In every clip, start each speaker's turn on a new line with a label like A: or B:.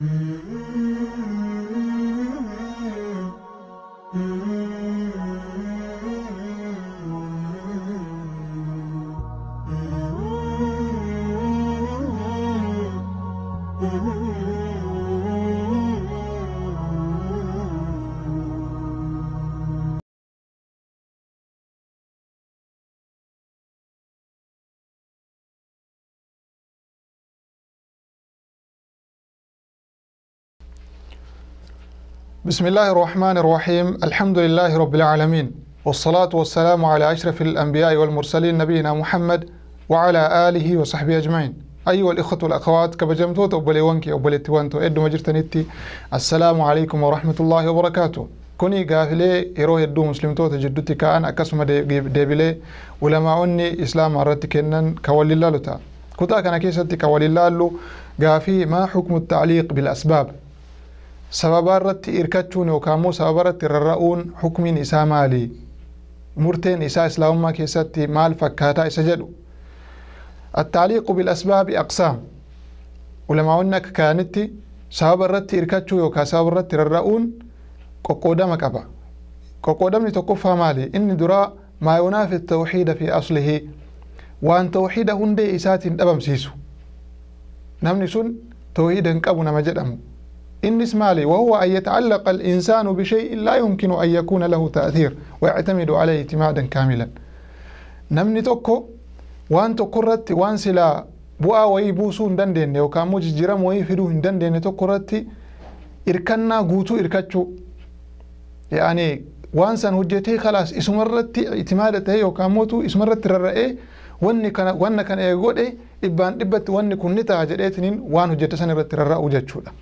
A: Mm-hmm. بسم الله الرحمن الرحيم الحمد لله رب العالمين والصلاة والسلام على أشرف الأنبياء والمرسلين نبينا محمد وعلى آله وصحبه أجمعين أيها الإخوة والأخوات كبجمتوت أبلي وانكي أبلي تيوانتو إدو مجرتنيتي السلام عليكم ورحمة الله وبركاته كوني غافلي يرو مسلم توت جدوتي كأن أكسم ديبلي ولما أني إسلام أردت كنن كولي تا كتا أنا كيستي كولي لالو غافي ما حكم التعليق بالأسباب سببارت إركتون وكامو سببارت الرؤون حكم إسا مالي مرتين إسا إسلام كيستي مال فكاتا إسجلو التعليق بالأسباب أقسام ولما أنك كانت سببارت إركتون وكا سببارت الرؤون كوكودام كبا كوكودام نتوقف مالي إن دراء ما ينافي التوحيد في أصله وأن توحيده هندي إسات أبم سيسو نمني سن توحيدا كابو نمجد أمو النسمة لي وهو أن يتعلق الإنسان بشيء لا يمكن أن يكون له تأثير ويعتمد عليه اعتمادا كاملا نمني توكو وان تقرت وان سلا بؤا ويبوسو هندندين يوكان مو ججرم ويفدو هندندين تقرت إركنا قوتو إركتشو يعني وان سن هجته خلاص اسمرت اعتمادته يوكان موتو اسمرت الرأي وان كان وان كان eeggodhe إبان إبت وان كنت ni وان jedheetiniin waan hojjete san irratti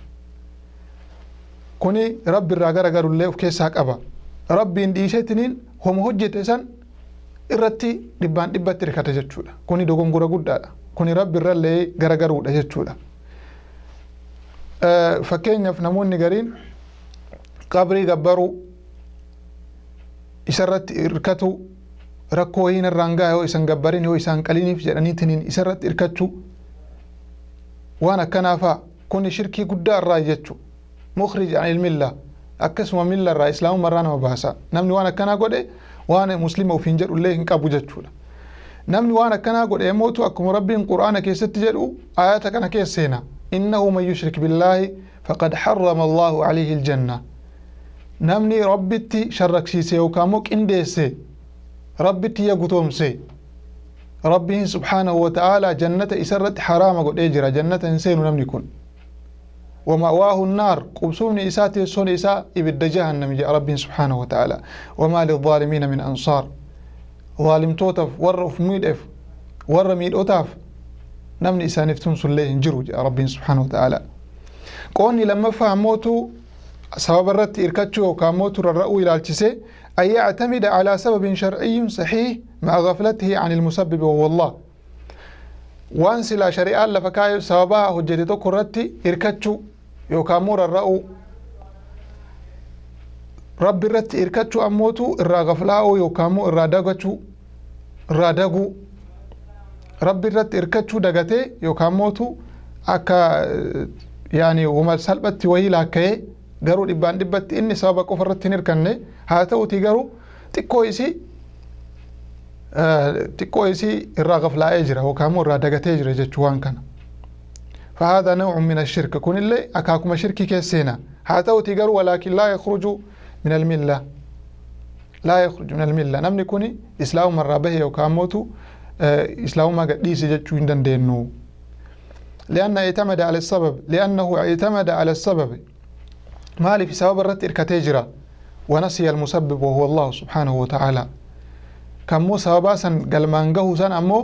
A: kuni rabbi irraa garagarullee of keessaa qaba rabbiin dhiisetiniin homo hojjete san irratti dhibbaan dhibbatti hirkata jechuudha kuni dogongora guddaadha kuni rabbi irra irrallee garagaruudha jechuudha fakkeenyaaf namoonni gariin qabrii gabbaruu isarratti irkatu rakkoo wayiin irraan gaa yoo isan gabbarin yoo isaan qaliniif jedhaniitiniin isarratti irkachuu waan akkanaafaa kuni shirkii guddaa irraa jechu. مخرج عن الملة akkasuma millarraa islaamumarraa nama baasa namni waan akkanaa godhe waan muslima ofiin jedhu illee hin qabu jechuudha namni waan akkanaa godhe yemmootu akkuma rabbiin qur'aana keessatti jedhu ayata kana keessa seena innahu man yushrik billaahi faqad harrama allaahu alayhi iljanna namni rabbitti sharraksiise yookaan immoo qindeesse rabbitti yagutoomse rabbiin subhaanahu wa ta'aalaa jannata isarratti haraama godhee jira jannata hin seenu namni kun ومأواه النار قبسون إساء تيسون إساء إبدا جهنم جاء رب سبحانه وتعالى وما للظالمين من أنصار ظالم توتف ور أفميد أف ور ميد أتاف نم إساء نفتون سليه جرو جاء رب سبحانه وتعالى قوني لما فهموتو سبب الرد إركتشو كاموتو الرأو إلى التسي أي يعتمد على سبب شرعي صحيح مع غفلته عن المسبب وهو الله وأنسي لا شريعة لفكاية سببها هجدتو كرتي إركتشو yookaan immoo rarra'uu rabbi irratti hirkachuu ammootu irraa gaflaa'uu yookaan immoo irraa dagachuu irraa daguu rabbi irratti hirkachuu dagatee yookaan mootu akka yaani wuma salphatti wayii laakka'ee garuu dhibbaan dhibbatti inni sababa qofa irratti hin hirkanne haa ta'uti garuu xiqqoo isii xiqqoo isii irraa gaflaa'ee jira yookaan immoo irraa dagatee jira jechuu waan kana. فهذا نوع من الشرك كون اللي أكاكم شركي كيسينا هاتو تيقر ولكن لا يخرج من الملة لا يخرج من الملة نمني كوني إسلام مرة به يوكاموتو آه، إسلام ما قد ليس دينو لأنه يعتمد على السبب لأنه يعتمد على السبب ما في سبب الرد إركتجرة ونسي المسبب وهو الله سبحانه وتعالى كمو سببا سن قلمان سن أمو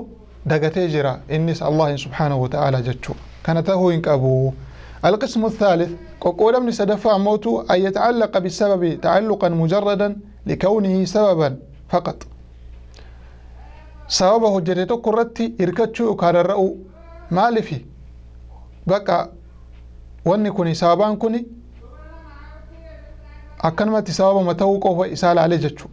A: دقتجرة إنس الله سبحانه وتعالى جتشو كانته إنك أبوه القسم الثالث كقول ابن سدفع موته أن يتعلق بالسبب تعلقا مجردا لكونه سببا فقط سببه جريتو كرتي إركتشو كار الرأو مالفي بقى واني كوني سببان كوني أكن ما تسبب ما توقف إسال عليه جتشو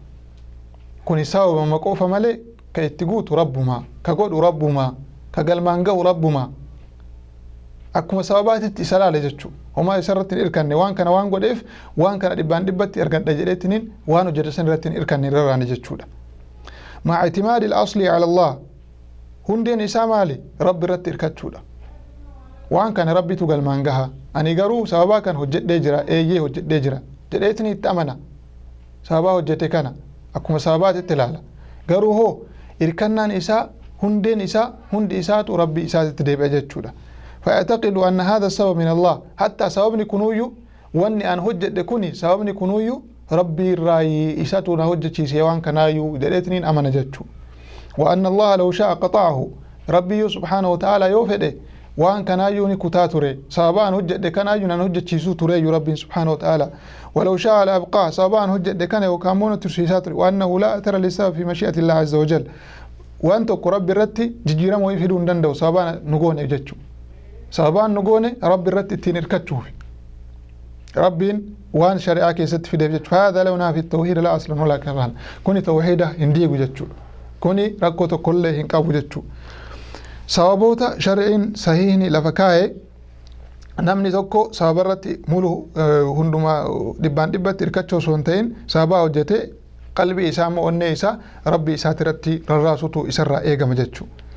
A: كوني سبب ما كوفا مالي كيتقوت ربما كقول ربما كقل ما ربما akkuma sababaatitti isa laale jechuu homaa isarratti hin irkanne waan kana waan godheef waan kana dhibbaan dhibbatti ergadha jedheetiniin waan hojjeta san irratti hin irkanne hin rarraane jechuudha maca ictimaadi ilaslii cala allah hundeen isaa maali rabbi irratti irkachuudha waan kana rabbitu galmaan gaha ani garuu sababaa kan hojjedhee jira eeyyee hojjedhee jira jedheetini itti amana sababaa hojjete kana akkuma sababaatitti ilaala garuu hoo irkannaan isaa hundeen isaa hundi isaatu rabbii isaatitti deebi'a jechuudha فاعتقد أن هذا السبب من الله حتى سببني كنويو واني أن هجد دكوني سببني كنويو ربي الرأي إساتو نهجتشي سيوان كنايو دريتنين أما نجتشو وأن الله لو شاء قطعه ربي سبحانه وتعالى يوفده وأن كنايو نكتاتوري سببان هجد كنايو نهجتشي سوتوري ربي سبحانه وتعالى ولو شاء لأبقاه سببان هجد كنايو كامونة ترسيساتوري وأنه لا أثر لسبب في مشيئة الله عز وجل وانت كرب الرتي رتي ججيرم ويفيدون دندو سببان نقون يجتشو sababaan nu goone rabbi irratti ittiin hirkachuufi rabbiin waan shari'aa keessatti fideef jechuudha haadha lawnaa fi tawhiida la aslan walaa karraan kuni tawhiida hin diigu jechuudha kuni rakkoo tokkollee hin qabu jechuudha sababoota shari'iin sahiihni lafa kaa'ee namni tokko sababa irratti mulu hundumaa dhibbaan dhibbatti hirkachuu osoo hin ta'in sababaa hojjetee qalbii isaa moo onnee isaa rabbi isaati irratti rarraasutu isarraa eegama jechuudha.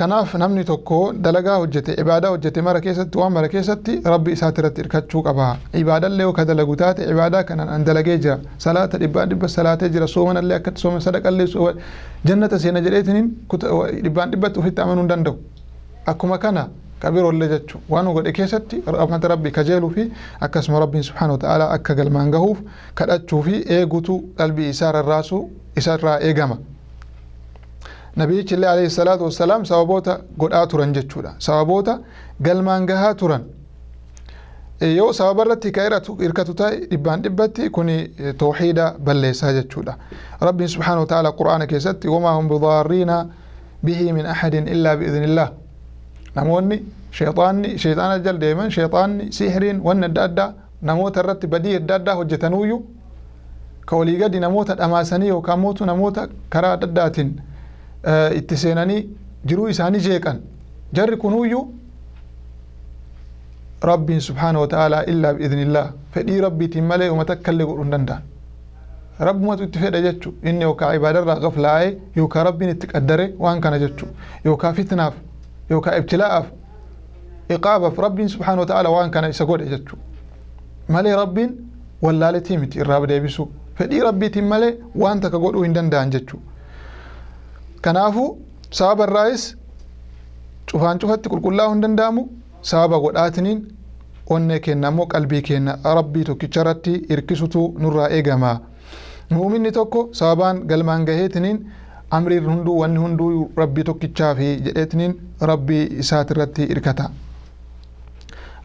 A: kanaaf namni tokko dalagaa hojjete ibaadaa hojjete mara keessatti waan mara keessatti rabbi isaati irratti hirkachuu qaba ibaadallee ka dalagu taate ibaadaa kanan an dalagee jira salaata dhibbaan dhibba salaatee jira soomanallee akkatti sooman sadaqallee jannata seena jedheetiniin dhibbaan dhibbatti ofitti amanuu hin danda'u akkuma kana qabiroollee jechu waan godhe keessatti rahmata rabbi kajeeluu fi akkasuma rabbiin subhaanahu ta'ala akka galmaan gahuuf kadhachuu fi eegutu qalbii isaa rarraasuu isarraa eegama نبي الله عليه الصلاة والسلام سببوتا قد آتوران جتشودا سببوتا قلمان قها توران يو سبب الرتي كايرا إركتو تاي إبان كوني توحيدا بلي ساجتشودا ربي سبحانه وتعالى قرآن كيساتي وما هم بضارين به من أحد إلا بإذن الله نموني شيطاني شيطان الجل دائما شيطاني سيحرين وان الدادة نموت الرتي بدي الدادة هجتنويو كوليقا دي نموت الأماسانية وكاموت نموت كرا داتين اتسيناني جرو إساني جيكن جر كنويو ربي سبحانه وتعالى إلا بإذن الله فدي ربي تملي ومتكلي قرنندا رب ما تتفيد جتشو إن يوكا عبادة غفل آي يوكا ربي نتقدري وان كان جتشو يوكا فتناف يوكا ابتلاءف إقابة ربي سبحانه وتعالى وان كان يساقود جتشو مالي ربي ولا لتيمتي الرابد يبسو فدي ربي تملي وان تكا قرنندا جتشو kanaafuu sababa irraayis cufaan cufatti qulqullaa'uu hin danda'amu sababa godhaatiniin onnee kenna immoo qalbii kenna rabbii tokkicha irratti hirkisutu nurraa eegama muuminni tokko sababaan galmaan gaheetiniin amriin hunduu wanni hunduu rabbii tokkichaaf jedheetiniin rabbii isaati irratti hirkata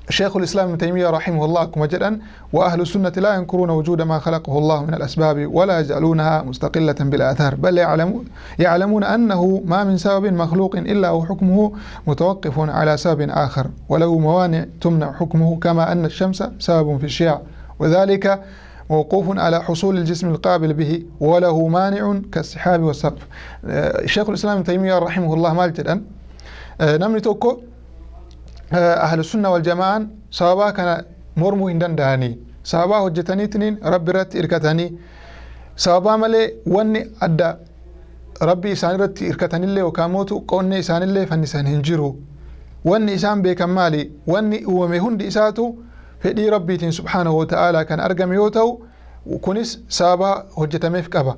A: شيخ الإسلام ابن تيمية رحمه الله مجدا وأهل السنة لا ينكرون وجود ما خلقه الله من الأسباب ولا يجعلونها مستقلة بالآثار بل يعلمون, يعلمون أنه ما من سبب مخلوق إلا وحكمه متوقف على سبب آخر وله موانع تمنع حكمه كما أن الشمس سبب في الشيع وذلك موقوف على حصول الجسم القابل به وله مانع كالسحاب والسقف آه، شيخ الإسلام ابن تيمية رحمه الله مجدا آه، نمني توكو آه، أهل السنة والجماعة سوابا كان مرمو هندن دهاني سوابا هجتني تنين رب رت إركتني سوابا ملي ون أدى ربي إسان رت إركتني اللي وكاموتو قون إسان اللي فنسان هنجرو ون إسان بيكم مالي ون أومي هند إساتو فدي ربي سبحانه وتعالى كان أرقم يوتو kunis sababa hojjetameef qaba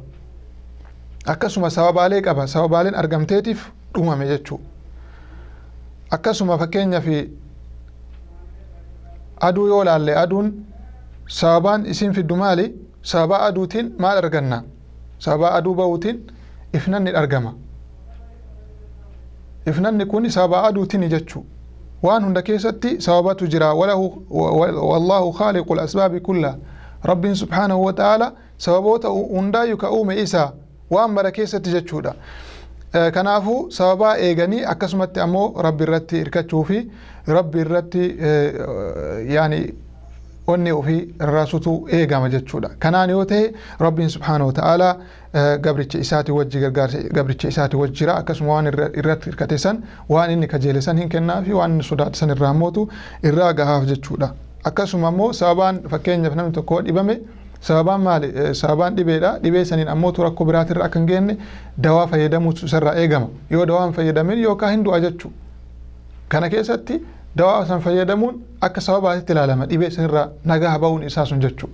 A: akkasuma sababaalee qaba sababaaleen argamteetiif dhumame jechuudha. akkasuma fakkeenya fi aduu yoo laalle aduun sababaan isin fiddu maali sababa aduutiin maal arganna sababa aduu ba'uutiin ifnanni argama ifnanni kun sababa aduutiin jechuu waan hunda keessatti sababatu jira wallaahu khaaliqu asbaabi kulla rabbiin subhaanahu wa ta'aala sababoota hundaa yuka uume isaa waan bara keessatti jechuudha kanaafuu sababaa eeganii akkasumatti ammoo rabbi irratti hirkachuu fi rabbi irratti yaani onni ofii irraasutu eegama jechuudha. Kanaan yoo ta'e rabbiin subhaana wa ta'aalaa gabricha isaati wajji gargaarsa gabricha isaati wajji jira akkasuma waan irratti hirkate san waan inni kajeele san hin kennaa fi waan inni sodaate san irraa mootu irraa gahaaf jechuudha. Akkasuma immoo sababaan fakkeenyaaf namni tokko dhibame sababaan maali sababaan dhibeedha dhibee saniin ammoo tura rakkoo biraatirra akka hin geenne dawaa fayyadamuutu isarraa eegama yoo dawaa hin fayyadamin yookaan hin du'a jechuu kana keessatti dawaa san fayyadamuun akka sababaatitti ilaalama dhibee sanirraa nagaa ba'uun isaa sun jechuu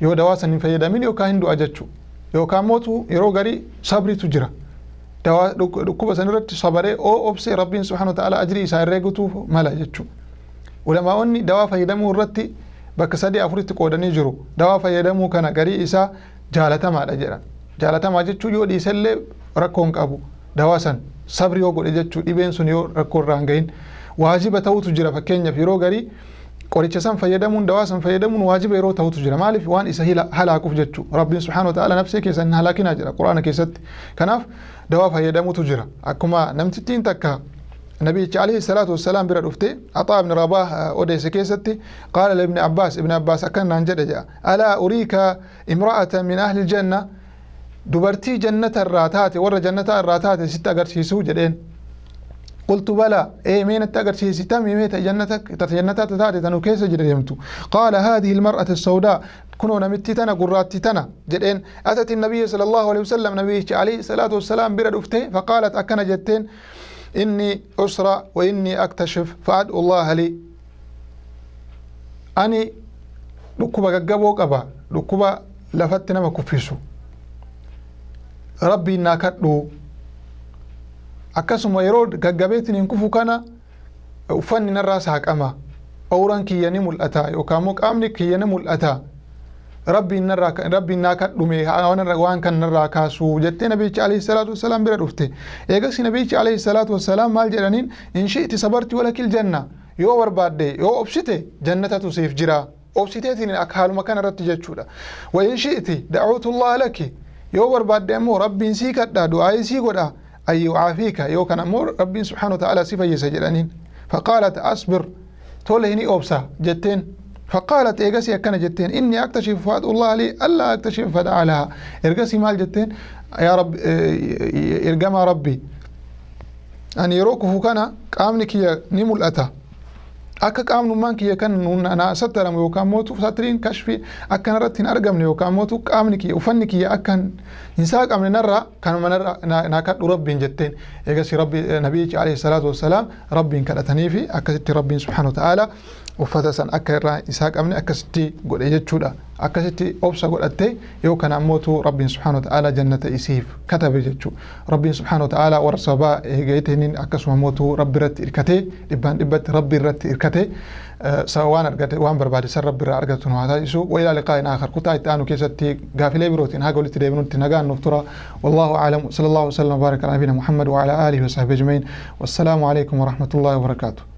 A: yoo dawaa san hin fayyadamin yookaan hin du'a jechuu yookaan mootu yeroo garii sabriitu jira dawaa dhukkuba sanirratti sabaree oo obsee rabbiin subhaanahu ta'ala ajrii isaa irreegutuuf mala jechuu ulamaa'onni dawaa fayyadamuu irratti bakka sadii afuritti qoodanii jiru dawaa fayyadamuu kana garii isaa jaalatamaadha jedhan jaalatamaa jechuu yoo dhiisellee rakkoo hin qabu dawaa san sabri yoo godhe jechuu dhibeen sun yoo rakkoo irraa hin gahin waajiba ta'utu jira fakkeenyaaf yeroo garii qoricha san fayyadamuun dawaa san fayyadamuun waajiba yeroo ta'utu jira maaliif waan isa halaakuuf jechuu rabbiin subhaanahu ta'ala nafsee keessa hin halaakinaa jira quraana keessatti kanaaf dawaa fayyadamuutu jira akkuma namtittiin takka النبي صلى الله عليه وسلم برد عطاء بن رباه آه، أوديس كيستي قال لابن عباس ابن عباس أكن عن جدجة ألا أريك امرأة من أهل الجنة دبرتي جنة الراتات ورا جنة الراتات ستة قرشي سوجدين قلت بلى اي مين التاجر شي ستم ميت جنتك تتجنتها تتاتي تنو كيس جريمتو قال هذه المراه السوداء كنو نمت تنا قرات تنا جدين اتت النبي صلى الله عليه وسلم نبي عليه الصلاه والسلام برد فقالت اكن جتين إني أسرى وإني أكتشف فأدعو الله لي أني لكوبا قبو قبا لكوبا لفتنا ما كفيسو ربي ناكدو أكاسما يرود قبيتني نكفو كان أفني نراس حق أما أوران كي ينمو الأتا يوكاموك أمني كي ينمو الأتا ربي نرى ربي نكا ها هاون رغوان كان نرى كاسو جتي نبي صلى الله عليه وسلم بيرفتي ايغا سي نبي صلى الله عليه وسلم مال جرانين ان شئت صبرتي ولك الجنه يو ورباد يو اوبشتي جنته تسيف جرا اوبشتي تين اكحال مكان رت جچودا وان شئت دعوت الله لك يو ورباد مو ربي سي كدا دعاي سي غدا اي يعافيك يو كان امر ربي سبحانه وتعالى سيف يسجلانين فقالت اصبر تولهني اوبسا جتين فقالت إيجاسي أكنا جتين إني أكتشف فاد الله لي ألا أكتشف فاد عليها إرجاسي مال جتين يا رب إرجما ربي أن يروك فوكنا كامن كيا نمل أتا أكا كامن من كيا كان نون أنا ستر ميوكام موتو ساترين كشفي أكن رتين أرجم نيوكام موتو كامن كيا وفن كيا أكن إنساك أمن نرى كان من نرى ناكل ربي جتين إيجاسي ربي نبيك عليه الصلاة والسلام ربي كلا تنيفي أكتت ربي سبحانه وتعالى uffata san akka irraa isaa qabne akkasitti godhe jechuudha akkasitti obsa godhatte yoo kana ammootu rabbiin subhaanahu ta'aalaa jannata isiif katabe jechuu rabbiin subhaanahu ta'aalaa warra sababaa eegateeniin akkasuma ammootu rabbi irratti irkate dhibbaan dhibbatti rabbi irratti irkate waan argate waan barbaade san rabbi irraa argatu nu haa taasisu wailaa liqaa'in aakhar kutaa itti aanu keessatti gaafilee birootiin haga walitti deebinutti nagaan nuuf tura wallaahu aalamu sala allahu wasalam wabaaraka alaa nabiyina muhammad wa alaa aalihi wa sahbihi ajmain wassalaamu alaikum warahmatullaahi wabarakaatuh